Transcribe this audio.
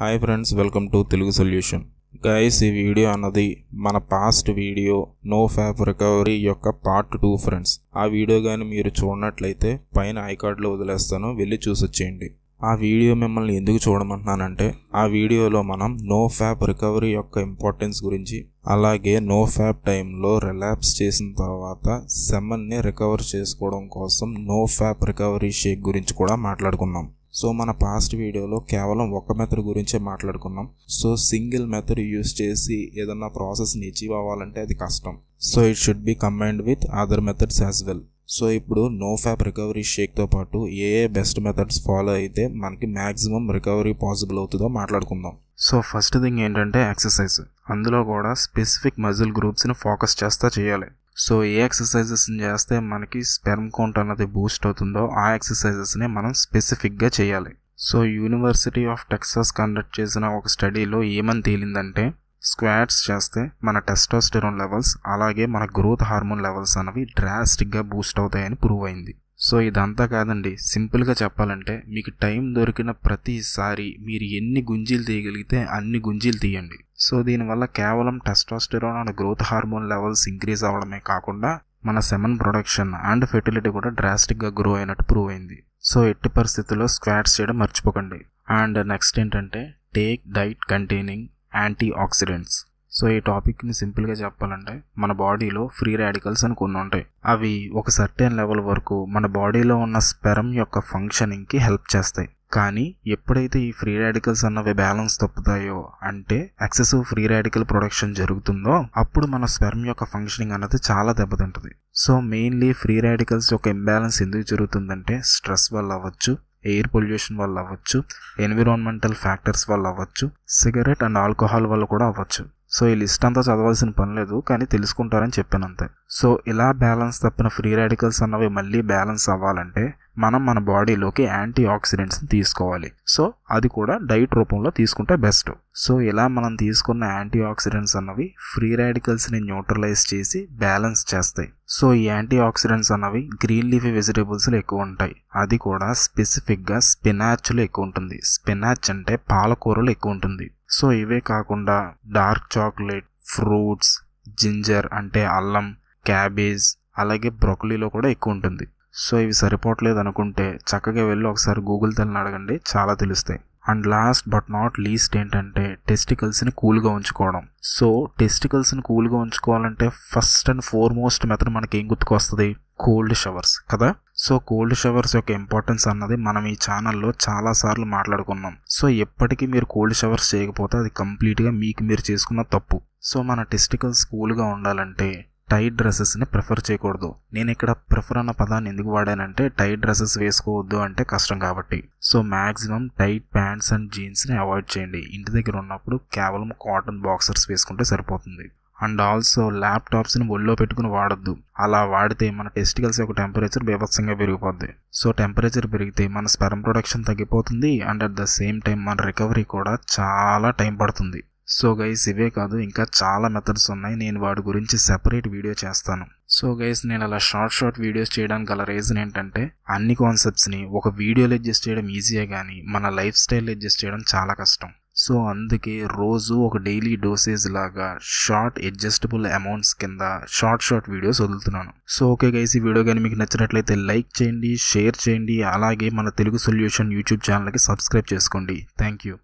hi friends welcome to Telugu solution guys ఈ video అన్నది మన past video no fap recovery యొక్క పార్ట్ టూ ఫ్రెండ్స్ ఆ వీడియో కానీ మీరు చూడనట్లయితే పైన ఐకార్డ్లో వదిలేస్తాను వెళ్ళి చూసొచ్చేయండి ఆ వీడియో మిమ్మల్ని ఎందుకు చూడమంటున్నానంటే ఆ వీడియోలో మనం నో ఫ్యాప్ రికవరీ యొక్క ఇంపార్టెన్స్ గురించి అలాగే నో ఫ్యాప్ టైంలో రిలాప్స్ చేసిన తర్వాత సెమన్ని రికవర్ చేసుకోవడం కోసం నో ఫ్యాప్ రికవరీ షేక్ గురించి కూడా మాట్లాడుకున్నాం సో మన పాస్ట్ వీడియోలో కేవలం ఒక మెథడ్ గురించే మాట్లాడుకున్నాం సో సింగిల్ మెథడ్ యూస్ చేసి ఏదన్నా ప్రాసెస్ని అచీవ్ అవ్వాలంటే అది కష్టం so it should be combined with other methods as well so ఇప్పుడు నో ఫ్యాప్ రికవరీ షేక్తో పాటు ఏ ఏ బెస్ట్ మెథడ్స్ ఫాలో అయితే మనకి మ్యాక్సిమం రికవరీ పాసిబుల్ అవుతుందో మాట్లాడుకుందాం సో ఫస్ట్ థింగ్ ఏంటంటే ఎక్సర్సైజ్ అందులో కూడా స్పెసిఫిక్ మజిల్ గ్రూప్స్ని ఫోకస్ చేస్తా చేయాలి సో ఏ ఎక్సర్సైజెస్ని చేస్తే మనకి స్పెర్మ్ కౌంట్ అన్నది బూస్ట్ అవుతుందో ఆ ఎక్సర్సైజెస్ని మనం స్పెసిఫిక్గా చేయాలి so university of Texas conduct చేసిన ఒక స్టడీలో ఏమని తేలిందంటే స్క్వాట్స్ చేస్తే మన టెస్టోస్టెరోన్ లెవెల్స్ అలాగే మన గ్రోత్ హార్మోన్ లెవెల్స్ అనేవి డ్రాస్టిక్గా బూస్ట్ అవుతాయని ప్రూవ్ అయింది సో ఇదంతా కాదండి సింపుల్గా చెప్పాలంటే మీకు టైం దొరికిన ప్రతిసారి మీరు ఎన్ని గుంజీలు తీయగలిగితే అన్ని గుంజీలు తీయండి సో దీనివల్ల కేవలం testosterone and growth hormone levels increase అవడమే కాకుండా మన సెమన్ ప్రొడక్షన్ అండ్ ఫెర్టిలిటీ కూడా డ్రాస్టిక్గా గ్రో అయినట్టు ప్రూవ్ అయింది సో ఎట్టి పరిస్థితుల్లో స్క్వాట్స్ చేయడం మర్చిపోకండి అండ్ నెక్స్ట్ ఏంటంటే take diet containing antioxidants so ఈ టాపిక్ని సింపుల్గా చెప్పాలంటే మన బాడీలో ఫ్రీ రాడికల్స్ అని కొన్ని ఉంటాయి అవి ఒక సర్టెన్ లెవెల్ వరకు మన బాడీలో ఉన్న స్పెరం యొక్క ఫంక్షనింగ్కి హెల్ప్ చేస్తాయి కానీ ఎప్పుడైతే ఈ ఫ్రీ రాడికల్స్ అన్నవి బ్యాలెన్స్ తప్పుతాయో అంటే ఎక్సెసివ్ ఫ్రీ రాడికల్ ప్రొడక్షన్ జరుగుతుందో అప్పుడు మన స్పెర్మ్ యొక్క ఫంక్షనింగ్ అన్నది చాలా దెబ్బతింటుంది సో మెయిన్లీ ఫ్రీ రాడికల్స్ యొక్క ఇంబ్యాలెన్స్ ఎందుకు జరుగుతుందంటే స్ట్రెస్ వల్ల అవ్వచ్చు ఎయిర్ పొల్యూషన్ వల్ల అవ్వచ్చు ఎన్విరాన్మెంటల్ ఫ్యాక్టర్స్ వల్ల అవ్వచ్చు సిగరెట్ అండ్ ఆల్కహాల్ వల్ల కూడా అవ్వచ్చు సో ఈ లిస్ట్ అంతా చదవాల్సిన పని లేదు కానీ తెలుసుకుంటారని చెప్పాను అంతే సో ఇలా బ్యాలెన్స్ తప్పిన ఫ్రీ రాడికల్స్ అన్నవి మళ్ళీ బ్యాలెన్స్ అవ్వాలంటే మనం మన బాడీలోకి యాంటీ ఆక్సిడెంట్స్ని తీసుకోవాలి సో అది కూడా డైట్ రూపంలో తీసుకుంటే బెస్ట్ సో ఇలా మనం తీసుకున్న యాంటీ ఆక్సిడెంట్స్ అన్నవి ఫ్రీ రాడికల్స్ని న్యూట్రలైజ్ చేసి బ్యాలెన్స్ చేస్తాయి సో ఈ యాంటీ ఆక్సిడెంట్స్ అన్నవి గ్రీన్ లీఫీ వెజిటేబుల్స్లో ఎక్కువ ఉంటాయి అది కూడా స్పెసిఫిక్గా స్పినాచ్లో ఎక్కువ ఉంటుంది స్పినాచ్ అంటే పాలకూరలు ఎక్కువ ఉంటుంది సో ఇవే కాకుండా డార్క్ చాక్లెట్ ఫ్రూట్స్ జింజర్ అంటే అల్లం క్యాబేజ్ అలాగే బ్రొకలీలో కూడా ఎక్కువ ఉంటుంది సో ఇవి సరిపోవట్లేదు అనుకుంటే చక్కగా వెళ్ళి ఒకసారి గూగుల్ తెల్లని అడగండి చాలా తెలుస్తాయి and last but not least ఏంటంటే టెస్టికల్స్ని కూల్గా ఉంచుకోవడం సో టెస్టికల్స్ని కూల్గా ఉంచుకోవాలంటే ఫస్ట్ అండ్ ఫోర్మోస్ట్ మెథడ్ మనకి ఏం గుర్తుకొస్తుంది కోల్డ్ షవర్స్ కదా సో కోల్డ్ షవర్స్ యొక్క ఇంపార్టెన్స్ అన్నది మనం ఈ ఛానల్లో చాలాసార్లు మాట్లాడుకున్నాం సో ఎప్పటికీ మీరు కోల్డ్ షవర్స్ చేయకపోతే అది కంప్లీట్గా మీకు మీరు చేసుకున్న తప్పు సో మన టెస్టికల్స్ కూల్గా ఉండాలంటే టైట్ డ్రెస్సెస్ని ప్రిఫర్ చేయకూడదు నేను ఇక్కడ ప్రిఫర్ అన్న పదాన్ని ఎందుకు వాడానంటే టైట్ డ్రెస్సెస్ వేసుకోవద్దు అంటే కష్టం కాబట్టి so maximum tight pants and జీన్స్ని అవాయిడ్ చేయండి ఇంటి దగ్గర ఉన్నప్పుడు కేవలం కాటన్ బాక్సర్స్ వేసుకుంటే సరిపోతుంది అండ్ ఆల్సో ల్యాప్టాప్స్ని ఒళ్ళో పెట్టుకుని వాడద్దు అలా వాడితే మన టెస్టికల్స్ యొక్క టెంపరేచర్ బీభత్సంగా పెరిగిపోద్ది సో టెంపరేచర్ పెరిగితే మన స్పెరం ప్రొడక్షన్ తగ్గిపోతుంది and at the same time మన రికవరీ కూడా చాలా టైం పడుతుంది సో గైస్ ఇవే కాదు ఇంకా చాలా మెథడ్స్ ఉన్నాయి నేను వాటి గురించి సెపరేట్ వీడియో చేస్తాను సో గైస్ నేను అలా షార్ట్ షార్ట్ వీడియోస్ చేయడానికి గల రీజన్ ఏంటంటే అన్ని కాన్సెప్ట్స్ని ఒక వీడియోలో అడ్జస్ట్ చేయడం ఈజీయే కానీ మన లైఫ్ స్టైల్ అడ్జస్ట్ చేయడం చాలా కష్టం సో అందుకే రోజు ఒక డైలీ డోసేజ్ లాగా షార్ట్ అడ్జస్టబుల్ అమౌంట్స్ కింద షార్ట్ షార్ట్ వీడియోస్ వదులుతున్నాను సో ఓకే గైస్ ఈ వీడియో కానీ మీకు నచ్చినట్లయితే లైక్ చేయండి షేర్ చేయండి అలాగే మన తెలుగు సొల్యూషన్ యూట్యూబ్ ఛానల్కి సబ్స్క్రైబ్ చేసుకోండి థ్యాంక్ యూ